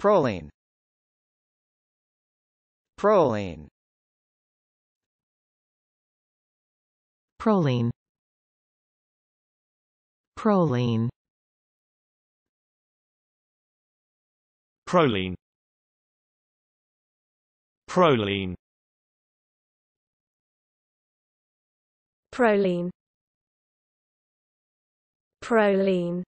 Proline Proline Proline Proline Proline Proline Proline Proline